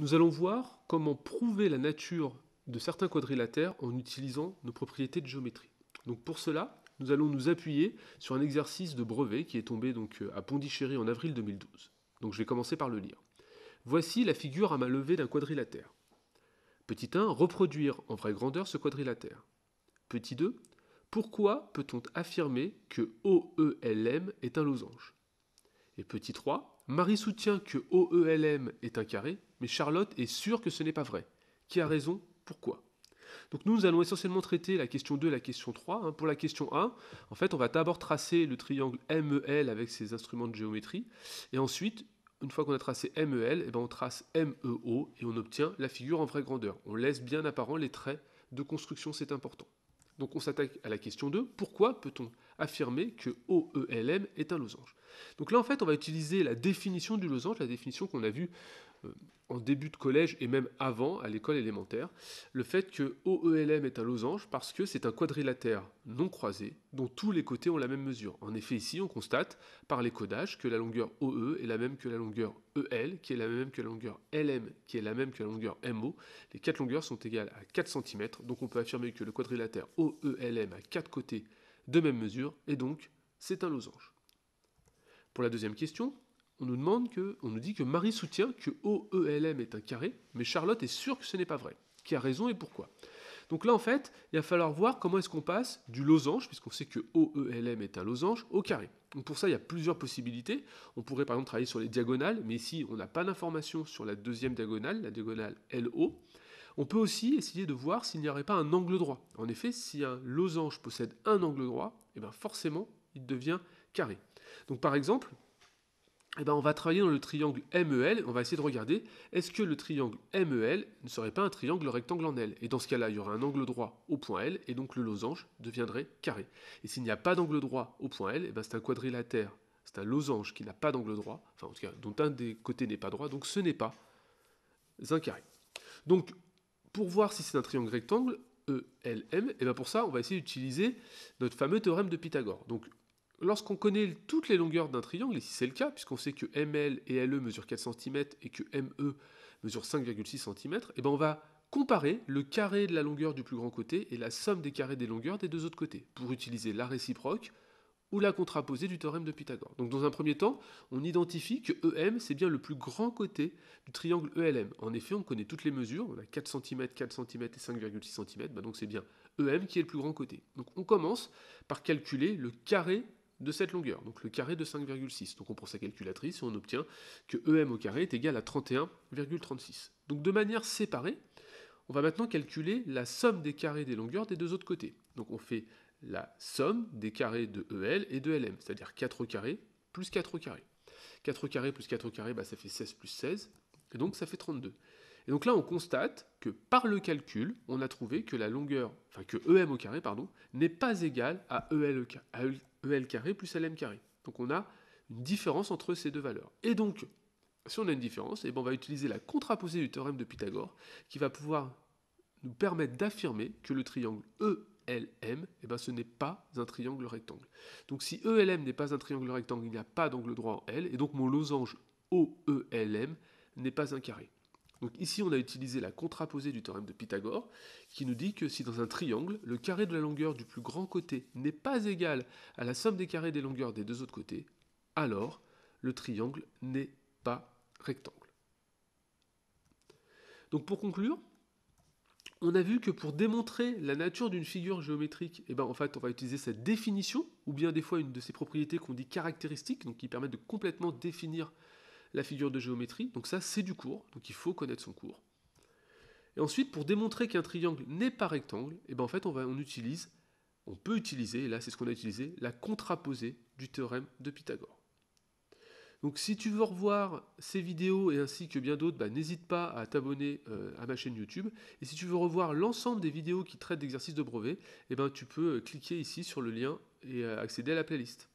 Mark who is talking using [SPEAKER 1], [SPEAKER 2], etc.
[SPEAKER 1] Nous allons voir comment prouver la nature de certains quadrilatères en utilisant nos propriétés de géométrie. Donc pour cela, nous allons nous appuyer sur un exercice de brevet qui est tombé donc euh, à Pondichéry en avril 2012. Donc je vais commencer par le lire. Voici la figure à ma levée d'un quadrilatère. Petit 1, reproduire en vraie grandeur ce quadrilatère. Petit 2, pourquoi peut-on affirmer que OELM est un losange Et petit 3, Marie soutient que OELM est un carré, mais Charlotte est sûre que ce n'est pas vrai. Qui a raison Pourquoi donc nous, allons essentiellement traiter la question 2 et la question 3. Hein. Pour la question 1, en fait, on va d'abord tracer le triangle MEL avec ses instruments de géométrie. Et ensuite, une fois qu'on a tracé MEL, et eh ben on trace MEO et on obtient la figure en vraie grandeur. On laisse bien apparent les traits de construction, c'est important. Donc on s'attaque à la question 2. Pourquoi peut-on affirmer que OELM est un losange Donc là, en fait, on va utiliser la définition du losange, la définition qu'on a vue euh, en début de collège et même avant, à l'école élémentaire, le fait que OELM est un losange parce que c'est un quadrilatère non croisé dont tous les côtés ont la même mesure. En effet, ici, on constate par les codages que la longueur OE est la même que la longueur EL, qui est la même que la longueur LM, qui est la même que la longueur MO. Les quatre longueurs sont égales à 4 cm, donc on peut affirmer que le quadrilatère OELM a quatre côtés de même mesure, et donc c'est un losange. Pour la deuxième question, on nous demande que, on nous dit que Marie soutient que OELM est un carré, mais Charlotte est sûre que ce n'est pas vrai, qui a raison et pourquoi. Donc là, en fait, il va falloir voir comment est-ce qu'on passe du losange, puisqu'on sait que OELM est un losange, au carré. Donc pour ça, il y a plusieurs possibilités. On pourrait par exemple travailler sur les diagonales, mais ici, on n'a pas d'information sur la deuxième diagonale, la diagonale LO. On peut aussi essayer de voir s'il n'y aurait pas un angle droit. En effet, si un losange possède un angle droit, eh bien forcément, il devient carré. Donc par exemple, eh ben, on va travailler dans le triangle MEL, on va essayer de regarder est-ce que le triangle MEL ne serait pas un triangle rectangle en L Et dans ce cas-là, il y aura un angle droit au point L, et donc le losange deviendrait carré. Et s'il n'y a pas d'angle droit au point L, eh ben, c'est un quadrilatère, c'est un losange qui n'a pas d'angle droit, enfin en tout cas dont un des côtés n'est pas droit, donc ce n'est pas un carré. Donc pour voir si c'est un triangle rectangle, ELM, et eh bien pour ça, on va essayer d'utiliser notre fameux théorème de Pythagore. Donc lorsqu'on connaît toutes les longueurs d'un triangle, et si c'est le cas, puisqu'on sait que ML et LE mesurent 4 cm et que ME mesure 5,6 cm, on va comparer le carré de la longueur du plus grand côté et la somme des carrés des longueurs des deux autres côtés, pour utiliser la réciproque ou la contraposée du théorème de Pythagore. Donc dans un premier temps, on identifie que EM, c'est bien le plus grand côté du triangle ELM. En effet, on connaît toutes les mesures, on a 4 cm, 4 cm et 5,6 cm, bah, donc c'est bien EM qui est le plus grand côté. Donc on commence par calculer le carré de cette longueur, donc le carré de 5,6. Donc on prend sa calculatrice et on obtient que EM au carré est égal à 31,36. Donc de manière séparée, on va maintenant calculer la somme des carrés des longueurs des deux autres côtés. Donc on fait la somme des carrés de EL et de LM, c'est-à-dire 4 au carré plus 4 au carré. 4 au carré plus 4 au carré, bah, ça fait 16 plus 16, et donc ça fait 32. Et donc là, on constate que par le calcul, on a trouvé que la longueur, enfin que EM au carré, pardon, n'est pas égal à EL, e e carré plus LM carré. Donc on a une différence entre ces deux valeurs. Et donc, si on a une différence, et eh ben, on va utiliser la contraposée du théorème de Pythagore qui va pouvoir nous permettre d'affirmer que le triangle ELM, et eh ben ce n'est pas un triangle rectangle. Donc si ELM n'est pas un triangle rectangle, il n'y a pas d'angle droit en L, et donc mon losange OELM n'est pas un carré. Donc ici, on a utilisé la contraposée du théorème de Pythagore, qui nous dit que si dans un triangle, le carré de la longueur du plus grand côté n'est pas égal à la somme des carrés des longueurs des deux autres côtés, alors le triangle n'est pas rectangle. Donc pour conclure, on a vu que pour démontrer la nature d'une figure géométrique, eh ben en fait, on va utiliser cette définition, ou bien des fois une de ces propriétés qu'on dit caractéristiques, donc qui permettent de complètement définir la figure de géométrie. Donc ça, c'est du cours, donc il faut connaître son cours. Et ensuite, pour démontrer qu'un triangle n'est pas rectangle, et eh ben en fait, on, va, on utilise, on peut utiliser, et là c'est ce qu'on a utilisé, la contraposée du théorème de Pythagore. Donc si tu veux revoir ces vidéos et ainsi que bien d'autres, bah, n'hésite pas à t'abonner euh, à ma chaîne YouTube. Et si tu veux revoir l'ensemble des vidéos qui traitent d'exercices de brevet, eh ben, tu peux euh, cliquer ici sur le lien et euh, accéder à la playlist.